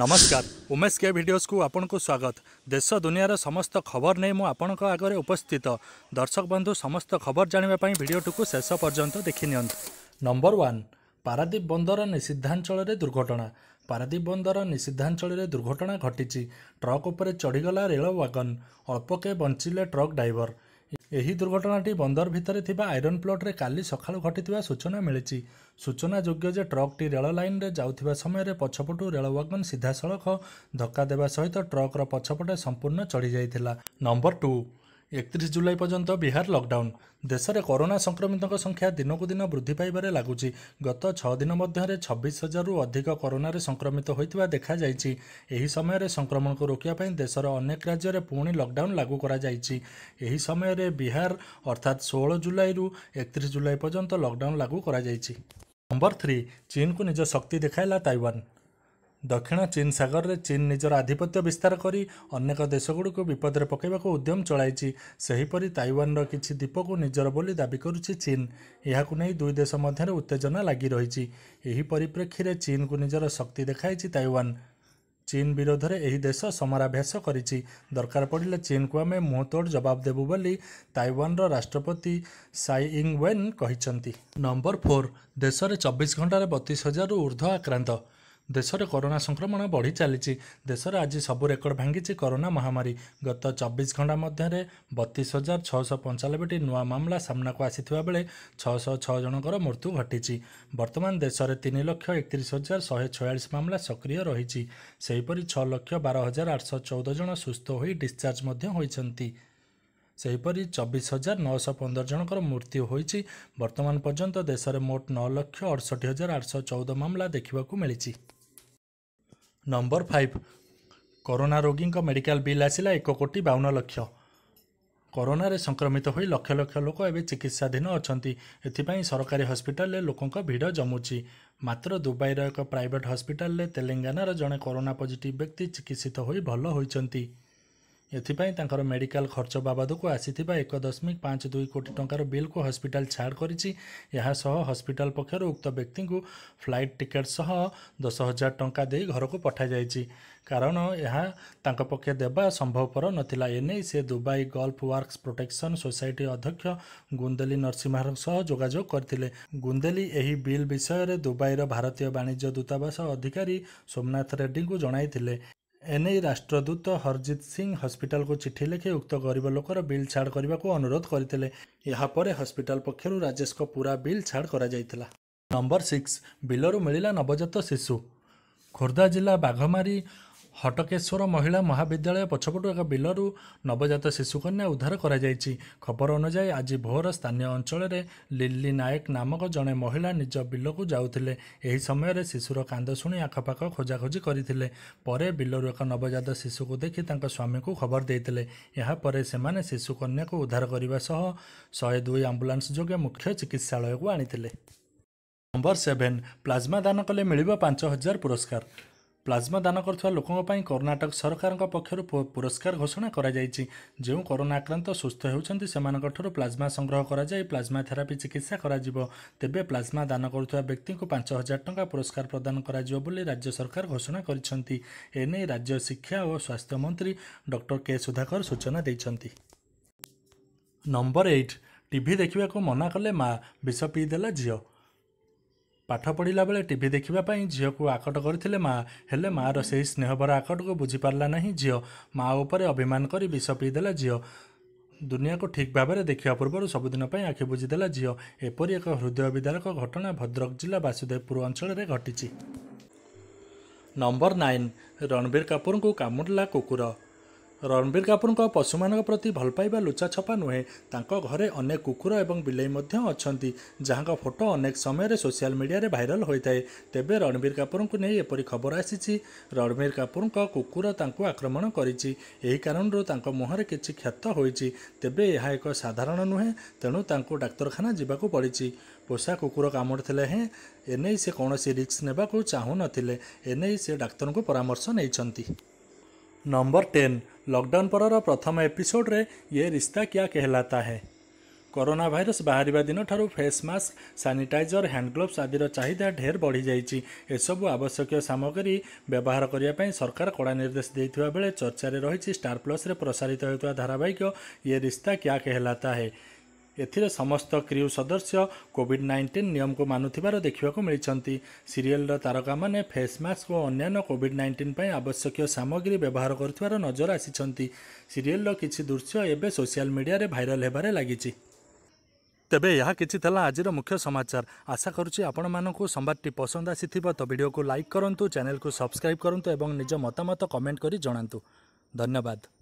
ନମସ୍କାର ଉମେଶ କେ ଭିଡ଼ିଓସ୍କୁ ଆପଣଙ୍କୁ ସ୍ୱାଗତ ଦେଶ ଦୁନିଆର ସମସ୍ତ ଖବର ନେଇ ମୁଁ ଆପଣଙ୍କ ଆଗରେ ଉପସ୍ଥିତ ଦର୍ଶକ ବନ୍ଧୁ ସମସ୍ତ ଖବର ଜାଣିବା ପାଇଁ ଭିଡ଼ିଓଟିକୁ ଶେଷ ପର୍ଯ୍ୟନ୍ତ ଦେଖିନିଅନ୍ତୁ ନମ୍ବର ୱାନ୍ ପାରାଦ୍ୱୀପ ବନ୍ଦର ନିଷିଦ୍ଧାଞ୍ଚଳରେ ଦୁର୍ଘଟଣା ପାରାଦ୍ୱୀପ ବନ୍ଦର ନିଷିଦ୍ଧାଞ୍ଚଳରେ ଦୁର୍ଘଟଣା ଘଟିଛି ଟ୍ରକ୍ ଉପରେ ଚଢ଼ିଗଲା ରେଳ ୱାଗନ୍ ଅଳ୍ପକେ ବଞ୍ଚିଲେ ଟ୍ରକ୍ ଡ୍ରାଇଭର ଏହି ଦୁର୍ଘଟଣାଟି ବନ୍ଦର ଭିତରେ ଥିବା ଆଇରନ୍ ପ୍ଲଟ୍ରେ କାଲି ସକାଳୁ ଘଟିଥିବା ସୂଚନା ମିଳିଛି ସୂଚନା ଯୋଗ୍ୟ ଯେ ଟ୍ରକ୍ଟି ରେଳ ଲାଇନ୍ରେ ଯାଉଥିବା ସମୟରେ ପଛପଟୁ ରେଳ ୱାଗନ୍ ସିଧାସଳଖ ଧକ୍କା ଦେବା ସହିତ ଟ୍ରକ୍ର ପଛପଟେ ସମ୍ପୂର୍ଣ୍ଣ ଚଢ଼ିଯାଇଥିଲା ନମ୍ବର ଟୁ ଏକତିରିଶ ଜୁଲାଇ ପର୍ଯ୍ୟନ୍ତ ବିହାର ଲକଡାଉନ୍ ଦେଶରେ କରୋନା ସଂକ୍ରମିତଙ୍କ ସଂଖ୍ୟା ଦିନକୁ ଦିନ ବୃଦ୍ଧି ପାଇବାରେ ଲାଗୁଛି ଗତ ଛଅ ଦିନ ମଧ୍ୟରେ ଛବିଶ ହଜାରରୁ ଅଧିକ କରୋନାରେ ସଂକ୍ରମିତ ହୋଇଥିବା ଦେଖାଯାଇଛି ଏହି ସମୟରେ ସଂକ୍ରମଣକୁ ରୋକିବା ପାଇଁ ଦେଶର ଅନେକ ରାଜ୍ୟରେ ପୁଣି ଲକଡାଉନ୍ ଲାଗୁ କରାଯାଇଛି ଏହି ସମୟରେ ବିହାର ଅର୍ଥାତ୍ ଷୋହଳ ଜୁଲାଇରୁ ଏକତିରିଶ ଜୁଲାଇ ପର୍ଯ୍ୟନ୍ତ ଲକଡାଉନ୍ ଲାଗୁ କରାଯାଇଛି ନମ୍ବର ଥ୍ରୀ ଚୀନକୁ ନିଜ ଶକ୍ତି ଦେଖାଇଲା ତାଇୱାନ୍ ଦକ୍ଷିଣ ଚୀନ୍ ସାଗରରେ ଚୀନ୍ ନିଜର ଆଧିପତ୍ୟ ବିସ୍ତାର କରି ଅନେକ ଦେଶଗୁଡ଼ିକୁ ବିପଦରେ ପକାଇବାକୁ ଉଦ୍ୟମ ଚଳାଇଛି ସେହିପରି ତାଇୱାନର କିଛି ଦ୍ୱୀପକୁ ନିଜର ବୋଲି ଦାବି କରୁଛି ଚୀନ୍ ଏହାକୁ ନେଇ ଦୁଇ ଦେଶ ମଧ୍ୟରେ ଉତ୍ତେଜନା ଲାଗି ରହିଛି ଏହି ପରିପ୍ରେକ୍ଷୀରେ ଚୀନ୍କୁ ନିଜର ଶକ୍ତି ଦେଖାଇଛି ତାଇୱାନ ଚୀନ୍ ବିରୋଧରେ ଏହି ଦେଶ ସମରାଭ୍ୟାସ କରିଛି ଦରକାର ପଡ଼ିଲେ ଚୀନ୍କୁ ଆମେ ମୁହଁ ତୋଡ଼ ଜବାବ ଦେବୁ ବୋଲି ତାଇୱାନର ରାଷ୍ଟ୍ରପତି ସାଇ ଇଂ ୱେନ୍ କହିଛନ୍ତି ନମ୍ବର ଫୋର୍ ଦେଶରେ ଚବିଶ ଘଣ୍ଟାରେ ବତିଶ ହଜାରରୁ ଉର୍ଦ୍ଧ୍ୱ ଆକ୍ରାନ୍ତ ଦେଶରେ କରୋନା ସଂକ୍ରମଣ ବଢ଼ି ଚାଲିଛି ଦେଶରେ ଆଜି ସବୁ ରେକର୍ଡ ଭାଙ୍ଗିଛି କରୋନା ମହାମାରୀ ଗତ ଚବିଶ ଘଣ୍ଟା ମଧ୍ୟରେ ବତିଶ ହଜାର ଛଅଶହ ପଞ୍ଚାନବେଟି ନୂଆ ମାମଲା ସାମ୍ନାକୁ ଆସିଥିବା ବେଳେ ଛଅଶହ ଛଅ ଜଣଙ୍କର ମୃତ୍ୟୁ ଘଟିଛି ବର୍ତ୍ତମାନ ଦେଶରେ ତିନି ଲକ୍ଷ ଏକତିରିଶ ହଜାର ଶହେ ଛୟାଳିଶ ମାମଲା ସକ୍ରିୟ ରହିଛି ସେହିପରି ଛଅ ଲକ୍ଷ ବାର ହଜାର ଆଠଶହ ଚଉଦ ଜଣ ସୁସ୍ଥ ହୋଇ ଡିସ୍ଚାର୍ଜ ମଧ୍ୟ ହୋଇଛନ୍ତି ସେହିପରି ଚବିଶ ହଜାର ନଅଶହ ପନ୍ଦର ଜଣଙ୍କର ମୃତ୍ୟୁ ହୋଇଛି ବର୍ତ୍ତମାନ ପର୍ଯ୍ୟନ୍ତ ଦେଶରେ ମୋଟ ନଅ ଲକ୍ଷ ଅଠଷଠି ହଜାର ଆଠଶହ ଚଉଦ ମାମଲା ଦେଖିବାକୁ ମିଳିଛି ନମ୍ବର ଫାଇଭ୍ କରୋନା ରୋଗୀଙ୍କ ମେଡିକାଲ ବିଲ୍ ଆସିଲା ଏକ କୋଟି ବାଉନ ଲକ୍ଷ କରୋନାରେ ସଂକ୍ରମିତ ହୋଇ ଲକ୍ଷ ଲକ୍ଷ ଲୋକ ଏବେ ଚିକିତ୍ସାଧୀନ ଅଛନ୍ତି ଏଥିପାଇଁ ସରକାରୀ ହସ୍ପିଟାଲରେ ଲୋକଙ୍କ ଭିଡ଼ ଜମୁଛି ମାତ୍ର ଦୁବାଇର ଏକ ପ୍ରାଇଭେଟ୍ ହସ୍ପିଟାଲରେ ତେଲେଙ୍ଗାନାର ଜଣେ କରୋନା ପଜିଟିଭ୍ ବ୍ୟକ୍ତି ଚିକିତ୍ସିତ ହୋଇ ଭଲ ହୋଇଛନ୍ତି ଏଥିପାଇଁ ତାଙ୍କର ମେଡିକାଲ ଖର୍ଚ୍ଚ ବାବଦକୁ ଆସିଥିବା ଏକ ଦଶମିକ ପାଞ୍ଚ ଦୁଇ କୋଟି ଟଙ୍କାର ବିଲ୍କୁ ହସ୍ପିଟାଲ ଛାଡ଼ କରିଛି ଏହାସହ ହସ୍ପିଟାଲ ପକ୍ଷରୁ ଉକ୍ତ ବ୍ୟକ୍ତିଙ୍କୁ ଫ୍ଲାଇଟ୍ ଟିକେଟ୍ ସହ ଦଶ ହଜାର ଟଙ୍କା ଦେଇ ଘରକୁ ପଠାଯାଇଛି କାରଣ ଏହା ତାଙ୍କ ପକ୍ଷେ ଦେବା ସମ୍ଭବପର ନଥିଲା ଏନେଇ ସେ Dubai gulf workers protection society ଅଧ୍ୟକ୍ଷ ଗୁନ୍ଦେଲି ନରସିମ୍ହାଙ୍କ ସହ ଯୋଗାଯୋଗ କରିଥିଲେ ଗୁନ୍ଦେଲି ଏହି ବିଲ୍ ବିଷୟରେ ଦୁବାଇର ଭାରତୀୟ ବାଣିଜ୍ୟ ଦୂତାବାସ ଅଧିକାରୀ ସୋମନାଥ ରେଡ୍ଡିଙ୍କୁ ଜଣାଇଥିଲେ ଏନେଇ ରାଷ୍ଟ୍ରଦୂତ ହରଜିତ ସିଂ ହସ୍ପିଟାଲକୁ ଚିଠି ଲେଖି ଉକ୍ତ ଗରିବ ଲୋକର ବିଲ୍ ଛାଡ଼ କରିବାକୁ ଅନୁରୋଧ କରିଥିଲେ ଏହାପରେ ହସ୍ପିଟାଲ ପକ୍ଷରୁ ରାଜେଶଙ୍କ ପୁରା ବିଲ୍ ଛାଡ଼ କରାଯାଇଥିଲା ନମ୍ବର ସିକ୍ସ ବିଲରୁ ମିଳିଲା ନବଜାତ ଶିଶୁ ଖୋର୍ଦ୍ଧା ଜିଲ୍ଲା ବାଘମାରୀ ହଟକେଶ୍ୱର ମହିଳା ମହାବିଦ୍ୟାଳୟ ପଛପଟୁ ଏକ ବିଲରୁ ନବଜାତ ଶିଶୁକନ୍ୟା ଉଦ୍ଧାର କରାଯାଇଛି ଖବର ଅନୁଯାୟୀ ଆଜି ଭୋର ସ୍ଥାନୀୟ ଅଞ୍ଚଳରେ ଲିଲି ନାୟକ ନାମକ ଜଣେ ମହିଳା ନିଜ ବିଲକୁ ଯାଉଥିଲେ ଏହି ସମୟରେ ଶିଶୁର କାନ୍ଦ ଶୁଣି ଆଖପାଖ ଖୋଜାଖୋଜି କରିଥିଲେ ପରେ ବିଲରୁ ଏକ ନବଜାତ ଶିଶୁକୁ ଦେଖି ତାଙ୍କ ସ୍ୱାମୀଙ୍କୁ ଖବର ଦେଇଥିଲେ ଏହାପରେ ସେମାନେ ଶିଶୁକନ୍ୟାକୁ ଉଦ୍ଧାର କରିବା ସହ ଶହେ ଦୁଇ ଆମ୍ବୁଲାନ୍ସ ଯୋଗେ ମୁଖ୍ୟ ଚିକିତ୍ସାଳୟକୁ ଆଣିଥିଲେ ନମ୍ବର ସେଭେନ୍ ପ୍ଲାଜମା ଦାନ କଲେ ମିଳିବ ପାଞ୍ଚ ହଜାର ପୁରସ୍କାର ପ୍ଲାଜମା ଦାନ କରୁଥିବା ଲୋକଙ୍କ ପାଇଁ କର୍ଣ୍ଣାଟକ ସରକାରଙ୍କ ପକ୍ଷରୁ ପୁରସ୍କାର ଘୋଷଣା କରାଯାଇଛି ଯେଉଁ କରୋନା ଆକ୍ରାନ୍ତ ସୁସ୍ଥ ହେଉଛନ୍ତି ସେମାନଙ୍କଠାରୁ ପ୍ଲାଜମା ସଂଗ୍ରହ କରାଯାଇ ପ୍ଲାଜମା ଥେରାପି ଚିକିତ୍ସା କରାଯିବ ତେବେ ପ୍ଲାଜମା ଦାନ କରୁଥିବା ବ୍ୟକ୍ତିଙ୍କୁ ପାଞ୍ଚ ହଜାର ଟଙ୍କା ପୁରସ୍କାର ପ୍ରଦାନ କରାଯିବ ବୋଲି ରାଜ୍ୟ ସରକାର ଘୋଷଣା କରିଛନ୍ତି ଏନେଇ ରାଜ୍ୟ ଶିକ୍ଷା ଓ ସ୍ୱାସ୍ଥ୍ୟ ମନ୍ତ୍ରୀ ଡକ୍ଟର କେ ସୁଧାକର ସୂଚନା ଦେଇଛନ୍ତି ନମ୍ବର ଏଇଟ୍ ଟିଭି ଦେଖିବାକୁ ମନା କଲେ ମା' ବିଷ ପିଇଦେଲା ଝିଅ ପାଠ ପଢ଼ିଲା ବେଳେ ଟିଭି ଦେଖିବା ପାଇଁ ଝିଅକୁ ଆକଟ କରିଥିଲେ ମା ହେଲେ ମା'ର ସେହି ସ୍ନେହଭର ଆକଟକୁ ବୁଝିପାରିଲା ନାହିଁ ଝିଅ ମା ଉପରେ ଅଭିମାନ କରି ବିଷ ପିଇଦେଲା ଝିଅ ଦୁନିଆକୁ ଠିକ୍ ଭାବରେ ଦେଖିବା ପୂର୍ବରୁ ସବୁଦିନ ପାଇଁ ଆଖି ବୁଝିଦେଲା ଝିଅ ଏପରି ଏକ ହୃଦୟ ବିଦାରକ ଘଟଣା ଭଦ୍ରକ ଜିଲ୍ଲା ବାସୁଦେବପୁର ଅଞ୍ଚଳରେ ଘଟିଛି ନମ୍ବର ନାଇନ୍ ରଣବୀର କାପୁରଙ୍କୁ କାମୁଡ଼ିଲା କୁକୁର ରଣବୀର କାପୁରଙ୍କ ପଶୁମାନଙ୍କ ପ୍ରତି ଭଲ ପାଇବା ଲୁଚା ଛପା ନୁହେଁ ତାଙ୍କ ଘରେ ଅନେକ କୁକୁର ଏବଂ ବିଲେଇ ମଧ୍ୟ ଅଛନ୍ତି ଯାହାଙ୍କ ଫଟୋ ଅନେକ ସମୟରେ ସୋସିଆଲ ମିଡ଼ିଆରେ ଭାଇରାଲ ହୋଇଥାଏ ତେବେ ରଣବୀର କାପୁରଙ୍କୁ ନେଇ ଏପରି ଖବର ଆସିଛି ରଣବୀର କାପୁରଙ୍କ କୁକୁର ତାଙ୍କୁ ଆକ୍ରମଣ କରିଛି ଏହି କାରଣରୁ ତାଙ୍କ ମୁହଁରେ କିଛି କ୍ଷତ ହୋଇଛି ତେବେ ଏହା ଏକ ସାଧାରଣ ନୁହେଁ ତେଣୁ ତାଙ୍କୁ ଡାକ୍ତରଖାନା ଯିବାକୁ ପଡ଼ିଛି ପୋଷା କୁକୁର କାମୁଡ଼ିଥିଲେ ହେଁ ଏନେଇ ସେ କୌଣସି ରିସ୍କ ନେବାକୁ ଚାହୁଁନଥିଲେ ଏନେଇ ସେ ଡାକ୍ତରଙ୍କୁ ପରାମର୍ଶ ନେଇଛନ୍ତି ନମ୍ବର ଟେନ୍ ଲକଡାଉନ ପରର ପ୍ରଥମ ଏପିସୋଡ଼ରେ ୟେ ରିସ୍ତା କିଆ କେହଲାତା ହେ କରୋନା ଭାଇରସ୍ ବାହାରିବା ଦିନଠାରୁ ଫେସ୍ ମାସ୍କ ସାନିଟାଇଜର ହ୍ୟାଣ୍ଡଗ୍ଲୋଭ୍ସ ଆଦିର ଚାହିଦା ଢେର ବଢ଼ିଯାଇଛି ଏସବୁ ଆବଶ୍ୟକୀୟ ସାମଗ୍ରୀ ବ୍ୟବହାର କରିବା ପାଇଁ ସରକାର କଡ଼ା ନିର୍ଦ୍ଦେଶ ଦେଇଥିବା ବେଳେ ଚର୍ଚ୍ଚାରେ ରହିଛି ଷ୍ଟାର ପ୍ଲସ୍ରେ ପ୍ରସାରିତ ହେଉଥିବା ଧାରାବାହିକ ୟେ ରିସ୍ତା କିଆ କେହଲାତା ହେ ଏଥିରେ ସମସ୍ତ କ୍ରିୟୁ ସଦସ୍ୟ କୋଭିଡ୍ ନାଇଣ୍ଟିନ୍ ନିୟମକୁ ମାନୁଥିବାର ଦେଖିବାକୁ ମିଳିଛନ୍ତି ସିରିଏଲ୍ର ତାରକାମାନେ ଫେସ୍ ମାସ୍କ ଓ ଅନ୍ୟାନ୍ୟ କୋଭିଡ୍ ନାଇଣ୍ଟିନ୍ ପାଇଁ ଆବଶ୍ୟକୀୟ ସାମଗ୍ରୀ ବ୍ୟବହାର କରୁଥିବାର ନଜର ଆସିଛନ୍ତି ସିରିଏଲ୍ର କିଛି ଦୃଶ୍ୟ ଏବେ ସୋସିଆଲ୍ ମିଡ଼ିଆରେ ଭାଇରାଲ୍ ହେବାରେ ଲାଗିଛି ତେବେ ଏହା କିଛି ଥିଲା ଆଜିର ମୁଖ୍ୟ ସମାଚାର ଆଶା କରୁଛି ଆପଣମାନଙ୍କୁ ସମ୍ବାଦଟି ପସନ୍ଦ ଆସିଥିବ ତ ଭିଡ଼ିଓକୁ ଲାଇକ୍ କରନ୍ତୁ ଚ୍ୟାନେଲ୍କୁ ସବସ୍କ୍ରାଇବ୍ କରନ୍ତୁ ଏବଂ ନିଜ ମତାମତ କମେଣ୍ଟ କରି ଜଣାନ୍ତୁ ଧନ୍ୟବାଦ